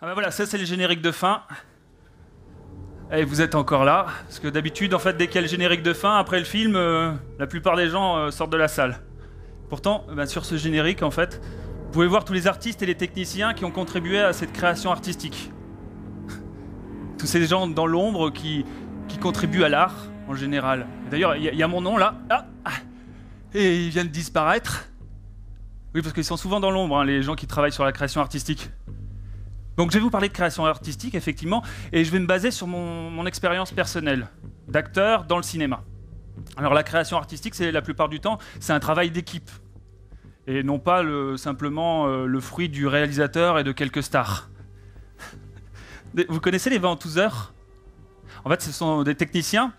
Ah ben voilà, ça c'est le générique de fin. Et eh, vous êtes encore là, parce que d'habitude, en fait, dès qu'il y a le générique de fin, après le film, euh, la plupart des gens euh, sortent de la salle. Pourtant, eh ben, sur ce générique, en fait, vous pouvez voir tous les artistes et les techniciens qui ont contribué à cette création artistique. tous ces gens dans l'ombre qui, contribuent à l'art, en général. D'ailleurs, il y, a mon nom là. Ah, ah et ils viennent disparaître. Oui, parce qu'ils sont souvent dans l'ombre, hein, les gens qui travaillent sur la création artistique. Donc je vais vous parler de création artistique, effectivement, et je vais me baser sur mon, expérience personnelle d'acteur dans le cinéma. Alors la création artistique, c'est la plupart du temps, c'est un travail d'équipe, et non pas simplement euh, le fruit du réalisateur et de quelques stars. vous connaissez les ventouseurs En fait, ce sont des techniciens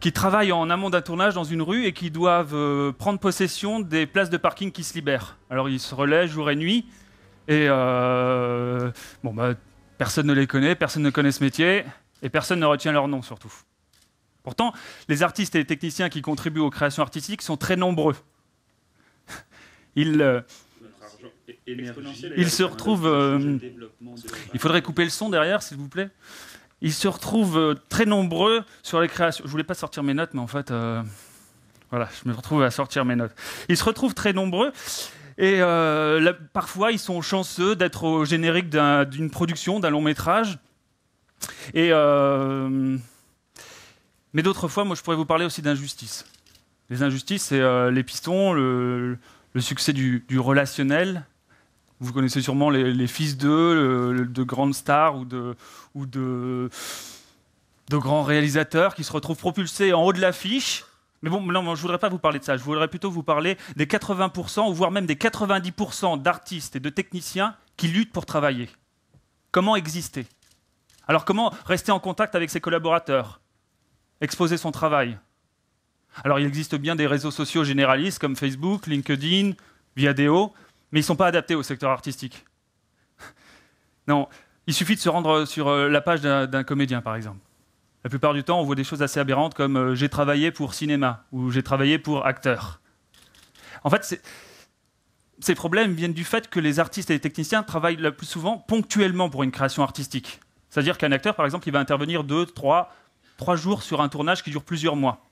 qui travaillent en amont d'un tournage dans une rue et qui doivent euh, prendre possession des places de parking qui se libèrent. Alors ils se relaient jour et nuit et euh, bon, bah, personne ne les connaît, personne ne connaît ce métier, et personne ne retient leur nom surtout. Pourtant, les artistes et les techniciens qui contribuent aux créations artistiques sont très nombreux. Euh, ils, se retrouvent. Euh, il faudrait couper le son derrière, s'il vous plaît. Ils se retrouvent très nombreux sur les créations. Je voulais pas sortir mes notes, mais en fait, voilà, je me retrouve à sortir mes notes. Ils se retrouvent très nombreux et euh, parfois, ils sont chanceux d'être au générique d'une production, d'un long métrage. Euh, mais d'autres fois, moi, je pourrais vous parler aussi d'injustice. Les injustices, c'est euh, les pistons, le, succès du, relationnel. Vous connaissez sûrement les, fils d'eux, de grandes stars ou de, de grands réalisateurs qui se retrouvent propulsés en haut de l'affiche mais bon, non, je ne voudrais pas vous parler de ça. Je voudrais plutôt vous parler des 80%, ou voire même des 90% d'artistes et de techniciens qui luttent pour travailler. Comment exister Alors comment rester en contact avec ses collaborateurs Exposer son travail Alors il existe bien des réseaux sociaux généralistes comme Facebook, LinkedIn, Viadeo, mais ils ne sont pas adaptés au secteur artistique. non, il suffit de se rendre sur euh, la page d'un comédien, par exemple. La plupart du temps, on voit des choses assez aberrantes comme euh, j'ai travaillé pour cinéma ou j'ai travaillé pour acteur. En fait, ces problèmes viennent du fait que les artistes et les techniciens travaillent le plus souvent ponctuellement pour une création artistique. C'est-à-dire qu'un acteur, par exemple, il va intervenir deux, trois, trois jours sur un tournage qui dure plusieurs mois.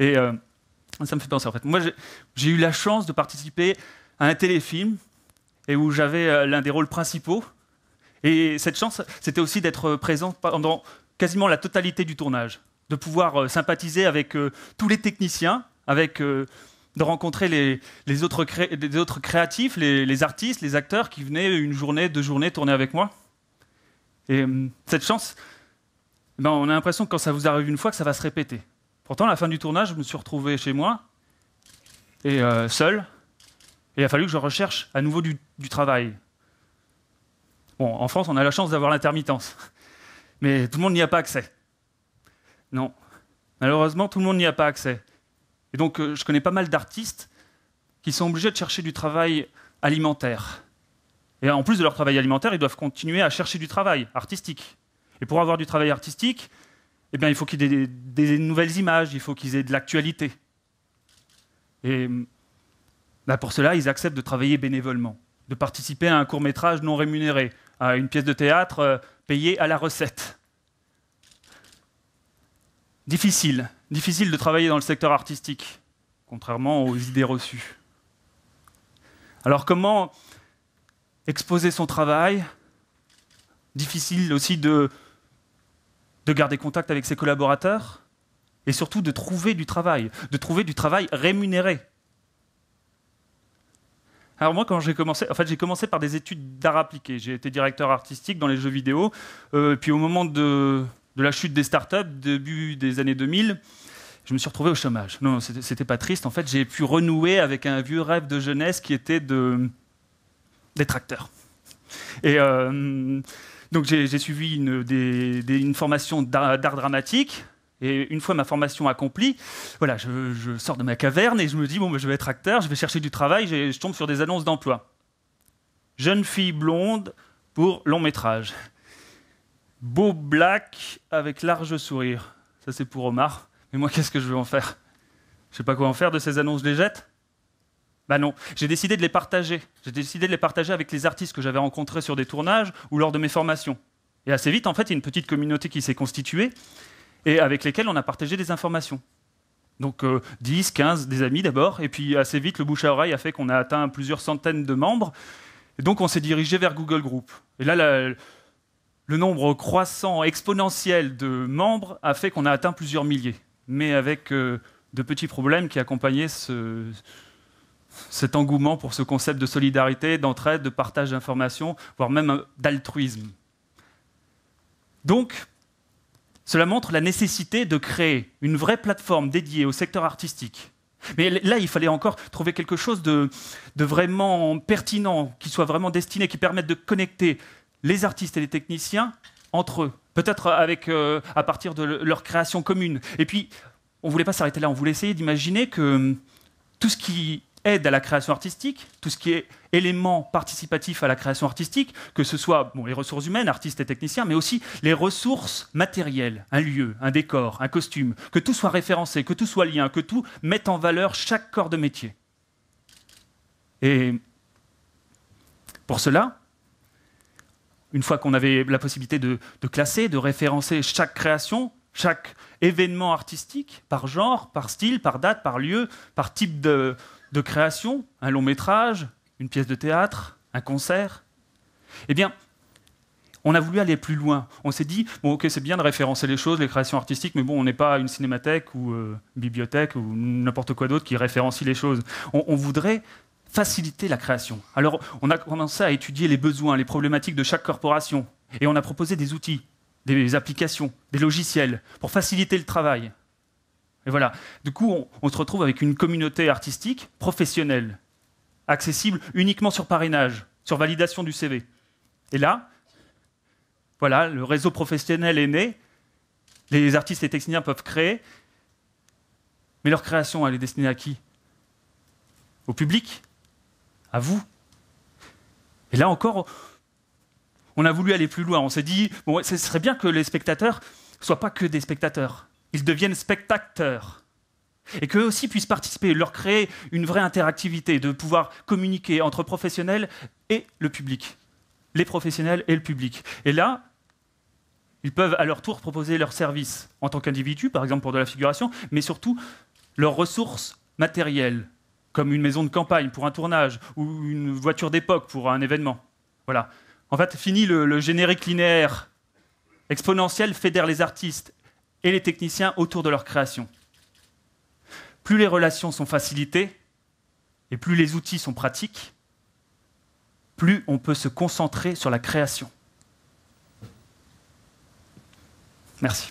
Et euh, ça me fait penser, en fait. Moi, j'ai eu la chance de participer à un téléfilm et où j'avais euh, l'un des rôles principaux. Et cette chance, c'était aussi d'être présent pendant quasiment la totalité du tournage, de pouvoir euh, sympathiser avec euh, tous les techniciens, avec euh, de rencontrer les, autres créatifs, les, artistes, les acteurs qui venaient une journée, deux journées tourner avec moi. Et cette chance, ben, on a l'impression que quand ça vous arrive une fois, que ça va se répéter. Pourtant, à la fin du tournage, je me suis retrouvé chez moi, et seul, et il a fallu que je recherche à nouveau du, du travail. Bon, en France, on a la chance d'avoir l'intermittence mais tout le monde n'y a pas accès. Non. Malheureusement, tout le monde n'y a pas accès. Et donc, euh, je connais pas mal d'artistes qui sont obligés de chercher du travail alimentaire. Et en plus de leur travail alimentaire, ils doivent continuer à chercher du travail artistique. Et pour avoir du travail artistique, eh bien, il faut qu'ils aient des, des, nouvelles images, il faut qu'ils aient de l'actualité. Et bah, pour cela, ils acceptent de travailler bénévolement, de participer à un court métrage non rémunéré, à une pièce de théâtre euh, payé à la recette. Difficile, difficile de travailler dans le secteur artistique, contrairement aux idées reçues. Alors comment exposer son travail Difficile aussi de, de garder contact avec ses collaborateurs et surtout de trouver du travail, de trouver du travail rémunéré. Alors moi, quand j'ai commencé, en fait, j'ai commencé par des études d'art appliqué. J'ai été directeur artistique dans les jeux vidéo. Euh, puis au moment de, la chute des startups, début des années 2000, je me suis retrouvé au chômage. Non, c'était pas triste. En fait, j'ai pu renouer avec un vieux rêve de jeunesse qui était de d'être acteur. Et euh, donc j'ai suivi une formation d'art dramatique et une fois ma formation accomplie, voilà, je, sors de ma caverne et je me dis bon, ben, je vais être acteur, je vais chercher du travail, je, tombe sur des annonces d'emploi. Jeune fille blonde pour long métrage. Beau black avec large sourire. Ça c'est pour Omar. Mais moi, qu'est-ce que je veux en faire Je sais pas quoi en faire de ces annonces, je les jette bah non, j'ai décidé de les partager. J'ai décidé de les partager avec les artistes que j'avais rencontrés sur des tournages ou lors de mes formations. Et assez vite, en fait, il y a une petite communauté qui s'est constituée et avec lesquels on a partagé des informations. Donc 10, euh, 15, des amis d'abord, et puis assez vite, le bouche à oreille a fait qu'on a atteint plusieurs centaines de membres, et donc on s'est dirigé vers Google Group. Et là, le nombre croissant, exponentiel de membres a fait qu'on a atteint plusieurs milliers, mais avec euh, de petits problèmes qui accompagnaient cet engouement pour ce concept de solidarité, d'entraide, de partage d'informations, voire même euh, d'altruisme. Donc, cela montre la nécessité de créer une vraie plateforme dédiée au secteur artistique. Mais là, il fallait encore trouver quelque chose de, vraiment pertinent, qui soit vraiment destiné, qui permette de connecter les artistes et les techniciens entre eux, peut-être euh, avec euh, à partir de leur création commune. Et puis, on voulait pas s'arrêter là, on voulait essayer d'imaginer que hum, tout ce qui aide à la création artistique, tout ce qui est élément participatif à la création artistique, que ce soit les ressources humaines, artistes et techniciens, mais aussi les ressources matérielles, un lieu, un décor, un costume, que tout soit référencé, que tout soit lien, que tout mette en valeur chaque corps de métier. Et pour cela, une fois qu'on avait la possibilité de classer, de référencer chaque création, chaque événement artistique, par genre, par style, par date, par lieu, par type de, création, un long métrage, une pièce de théâtre, un concert. Eh bien, on a voulu aller plus loin. On s'est dit, bon, ok, c'est bien de référencer les choses, les créations artistiques, mais bon, on n'est pas une cinémathèque ou euh, une bibliothèque ou n'importe quoi d'autre qui référencie les choses. on, voudrait faciliter la création. Alors, on a commencé à étudier les besoins, les problématiques de chaque corporation, et on a proposé des outils des applications, des logiciels, pour faciliter le travail. Et voilà. Du coup, on, se retrouve avec une communauté artistique professionnelle, accessible uniquement sur parrainage, sur validation du CV. Et là, voilà, le réseau professionnel est né, les artistes et les techniciens peuvent créer, mais leur création, elle est destinée à qui Au public À vous Et là encore, on a voulu aller plus loin. On s'est dit, bon, ce serait bien que les spectateurs ne soient pas que des spectateurs. Ils deviennent spectateurs. Et qu'eux aussi puissent participer, leur créer une vraie interactivité, de pouvoir communiquer entre professionnels et le public. Les professionnels et le public. Et là, ils peuvent à leur tour proposer leurs services en tant qu'individus, par exemple pour de la figuration, mais surtout leurs ressources matérielles, comme une maison de campagne pour un tournage ou une voiture d'époque pour un événement. Voilà. En fait, fini le, générique linéaire. Exponentiel fédère les artistes et les techniciens autour de leur création. Plus les relations sont facilitées et plus les outils sont pratiques, plus on peut se concentrer sur la création. Merci.